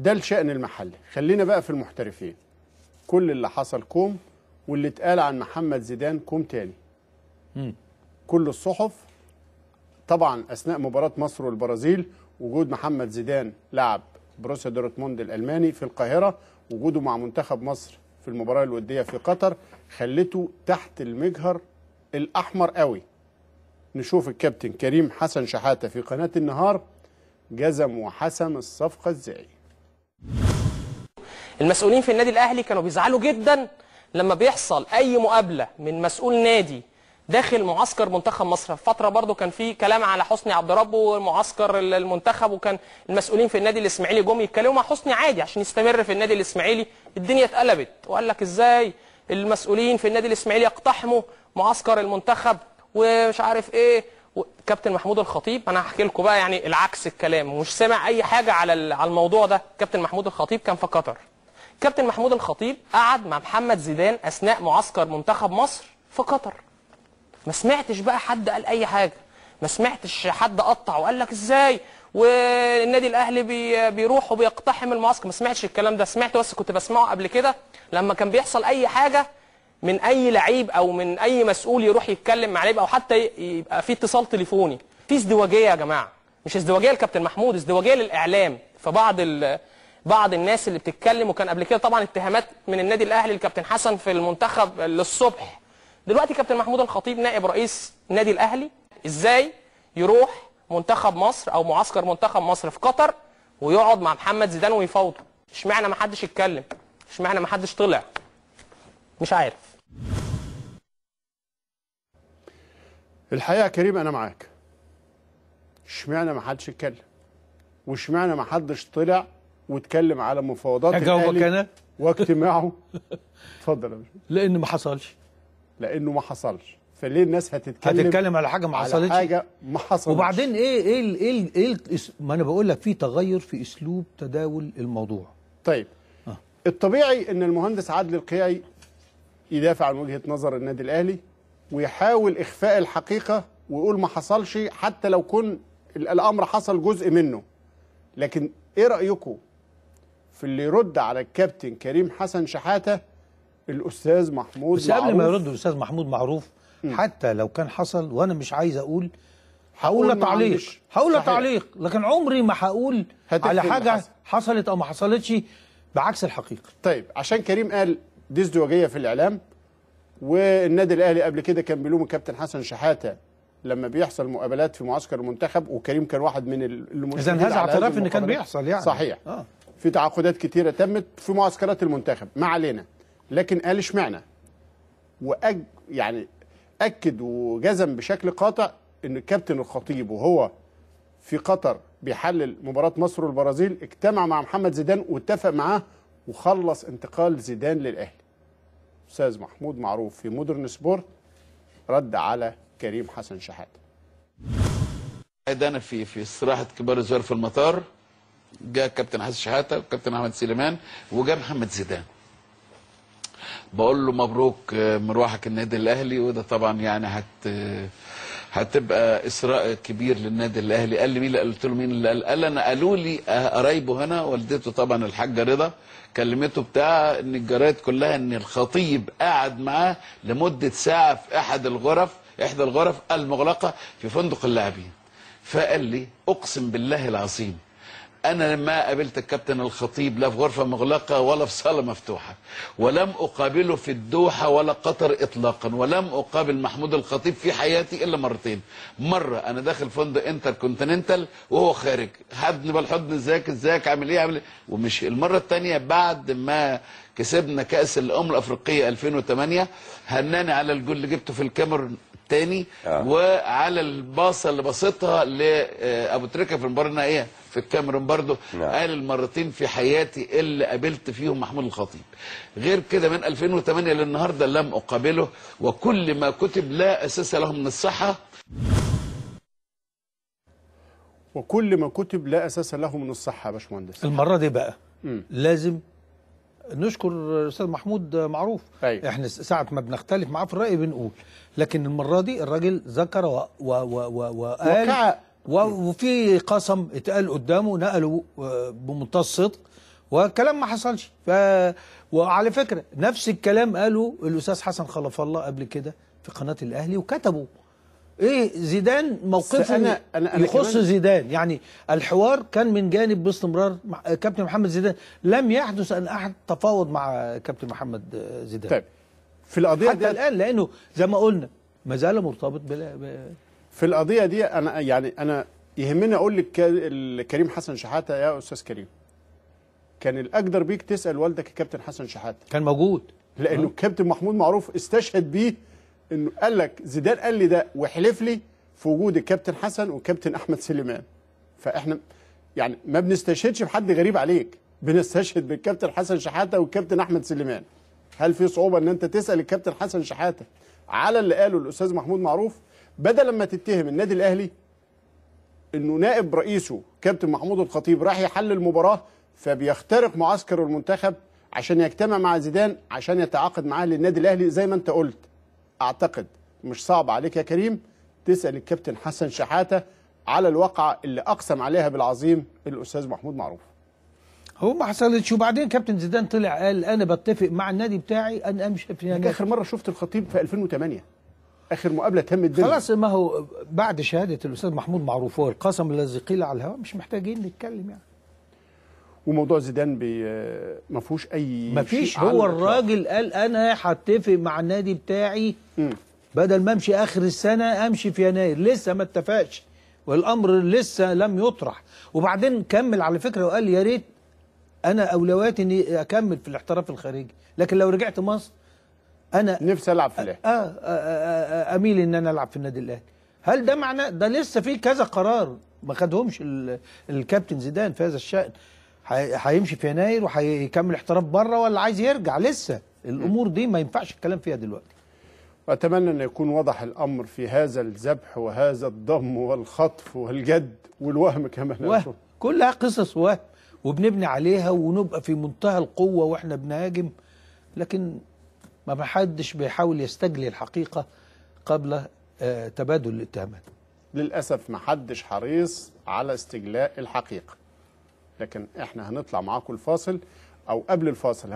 ده الشأن المحلي خلينا بقى في المحترفين كل اللي حصل كوم واللي اتقال عن محمد زيدان كوم تاني مم. كل الصحف طبعا أثناء مباراة مصر والبرازيل وجود محمد زيدان لاعب بروسيا دورتموند الألماني في القاهرة وجوده مع منتخب مصر في المباراة الودية في قطر خلته تحت المجهر الأحمر قوي نشوف الكابتن كريم حسن شحاتة في قناة النهار جزم وحسم الصفقة ازاي المسؤولين في النادي الاهلي كانوا بيزعلوا جدا لما بيحصل اي مقابله من مسؤول نادي داخل معسكر منتخب مصر في فتره برضو كان في كلام على حسني عبد ربه ومعسكر المنتخب وكان المسؤولين في النادي الاسماعيلي جم يتكلموا مع حسني عادي عشان يستمر في النادي الاسماعيلي الدنيا اتقلبت وقال لك ازاي المسؤولين في النادي الاسماعيلي يقتحموا معسكر المنتخب ومش عارف ايه كابتن محمود الخطيب انا هحكي لكم بقى يعني العكس الكلام ومش سامع اي حاجه على على الموضوع ده كابتن محمود الخطيب كان في قطر كابتن محمود الخطيب قعد مع محمد زيدان اثناء معسكر منتخب مصر في قطر ما سمعتش بقى حد قال اي حاجه ما سمعتش حد قطع وقال لك ازاي والنادي الاهلي بي بيروح وبيقتحم المعسكر ما سمعتش الكلام ده سمعت بس كنت بسمعه قبل كده لما كان بيحصل اي حاجه من اي لعيب او من اي مسؤول يروح يتكلم مع لعيب او حتى يبقى في اتصال تليفوني في ازدواجيه يا جماعه مش ازدواجيه لكابتن محمود ازدواجيه للاعلام في بعض بعض الناس اللي بتتكلم وكان قبل كده طبعا اتهامات من النادي الاهلي للكابتن حسن في المنتخب للصبح دلوقتي كابتن محمود الخطيب نائب رئيس نادي الاهلي ازاي يروح منتخب مصر او معسكر منتخب مصر في قطر ويقعد مع محمد زيدان ويفاوضه اشمعنى ما حدش اتكلم اشمعنى ما حدش طلع مش عارف الحقيقه كريم انا معاك اشمعنى ما حدش اتكلم واشمعنى ما حدش طلع واتكلم على مفاوضات اجاوبك انا واجتماعه اتفضل يا لان ما حصلش لانه ما حصلش فليه الناس هتتكلم هتتكلم على حاجه ما حصلتش على حاجه ما حصلتش وبعدين ايه ايه ال ايه ايه ما انا بقول لك في تغير في اسلوب تداول الموضوع طيب آه. الطبيعي ان المهندس عادل القيعي يدافع عن وجهه نظر النادي الاهلي ويحاول اخفاء الحقيقه ويقول ما حصلش حتى لو كن الامر حصل جزء منه لكن ايه رايكم في اللي يرد على الكابتن كريم حسن شحاته الاستاذ محمود بس معروف بس قبل ما يرد الاستاذ محمود معروف م. حتى لو كان حصل وانا مش عايز اقول هقول تعليق هقول تعليق لكن عمري ما هقول على حاجه حصل. حصلت او ما حصلتش بعكس الحقيقه طيب عشان كريم قال دي ازدواجيه في الاعلام والنادي الاهلي قبل كده كان بيلوم الكابتن حسن شحاته لما بيحصل مقابلات في معسكر المنتخب وكريم كان واحد من اللي اذا هذا اعتراف ان كان بيحصل يعني صحيح آه. في تعاقدات كتيرة تمت في معسكرات المنتخب ما علينا لكن قال اشمعنى وأج يعني أكد وجزم بشكل قاطع إن الكابتن الخطيب وهو في قطر بيحلل مباراة مصر والبرازيل اجتمع مع محمد زيدان واتفق معاه وخلص انتقال زيدان للأهلي أستاذ محمود معروف في مودرن سبورت رد على كريم حسن شحاته انا في في استراحه كبار الزوار في المطار جاء كابتن حسن شحاته وكابتن احمد سليمان وجاء محمد زيدان بقول له مبروك آه، مروحك النادي الاهلي وده طبعا يعني هت آه، هتبقى اسراء كبير للنادي الاهلي قال لي مين قلت له مين اللي قال قال انا قالوا لي آه، قرايبه هنا والدته طبعا الحاجه رضا كلمته بتاع ان الجرايد كلها ان الخطيب قعد معاه لمده ساعه في احد الغرف احدى الغرف المغلقه في فندق اللاعبين فقال لي اقسم بالله العظيم أنا ما قابلت الكابتن الخطيب لا في غرفة مغلقة ولا في صالة مفتوحة ولم أقابله في الدوحة ولا قطر إطلاقا ولم أقابل محمود الخطيب في حياتي إلا مرتين مرة أنا داخل فندق انتر كونتيننتال وهو خارج حضن بالحضن ازيك ازيك عامل ايه عامل ايه ومش المرة الثانية بعد ما كسبنا كأس الأمم الأفريقية 2008 هناني على الجول اللي جبته في الكاميرون الثاني آه. وعلى الباصه اللي بصيتها لابو آه، تريكه في المباراه النهائيه في الكاميرون برضه نعم. قال المرتين في حياتي اللي قابلت فيهم محمود الخطيب غير كده من 2008 للنهارده لم اقابله وكل ما كتب لا اساس له من الصحه وكل ما كتب لا اساس له من الصحه يا باشمهندس المره دي بقى مم. لازم نشكر الاستاذ محمود معروف أيوة. احنا ساعه ما بنختلف معاه في الراي بنقول لكن المره دي الراجل ذكر و و و و وقال وفي قسم اتقال قدامه نقله آه، بمنتهى الصدق والكلام ما حصلش ف وعلى فكره نفس الكلام قاله الاستاذ حسن خلف الله قبل كده في قناه الاهلي وكتبه ايه زيدان موقفه أنا أنا أنا يخص زيدان يعني الحوار كان من جانب باستمرار كابتن محمد زيدان لم يحدث ان احد تفاوض مع كابتن محمد آه، زيدان طيب في القضيه حتى الان لانه زي ما قلنا ما زال مرتبط بلا ب... في القضيه دي انا يعني انا يهمني اقول لك كريم حسن شحاته يا استاذ كريم كان الاجدر بيك تسال والدك الكابتن حسن شحاته كان موجود لانه الكابتن آه. محمود معروف استشهد بيه انه قال لك زيدان قال لي ده وحلف لي في وجود الكابتن حسن والكابتن احمد سليمان فاحنا يعني ما بنستشهدش بحد غريب عليك بنستشهد بالكابتن حسن شحاته والكابتن احمد سليمان هل في صعوبه ان انت تسال الكابتن حسن شحاته على اللي قاله الاستاذ محمود معروف بدل ما تتهم النادي الاهلي انه نائب رئيسه كابتن محمود الخطيب راح يحل المباراه فبيخترق معسكر المنتخب عشان يجتمع مع زيدان عشان يتعاقد معاه للنادي الاهلي زي ما انت قلت اعتقد مش صعب عليك يا كريم تسال الكابتن حسن شحاته على الواقعه اللي اقسم عليها بالعظيم الاستاذ محمود معروف هو ما حصلتش وبعدين كابتن زيدان طلع قال انا بتفق مع النادي بتاعي ان امشي في النادي اخر مره شفت الخطيب في 2008 اخر مقابله تمت بينهم خلاص ما هو بعد شهاده الاستاذ محمود معروف والقسم الذي قيل على الهواء مش محتاجين نتكلم يعني وموضوع زيدان ما فيهوش اي ما فيش هو الراجل قال انا هتفق مع النادي بتاعي م. بدل ما امشي اخر السنه امشي في يناير لسه ما اتفقش والامر لسه لم يطرح وبعدين كمل على فكره وقال يا ريت انا اولوياتي اني اكمل في الاحتراف الخارجي لكن لو رجعت مصر انا نفسي العب في الاهلي آه، آه،, آه, آه, اميل ان انا العب في النادي الاهلي هل ده معناه ده لسه في كذا قرار ما خدهمش الكابتن زيدان في هذا الشأن هيمشي في يناير وهيكمل احتراف بره ولا عايز يرجع لسه الامور دي ما ينفعش الكلام فيها دلوقتي واتمنى ان يكون وضح الامر في هذا الذبح وهذا الضم والخطف والجد والوهم كمان وهم. كلها قصص وهم وبنبني عليها ونبقى في منتهى القوه واحنا بنهاجم لكن ما حدش بيحاول يستجلي الحقيقه قبل آه، تبادل الاتهامات للاسف ما حدش حريص على استجلاء الحقيقه لكن احنا هنطلع معاكم الفاصل او قبل الفاصل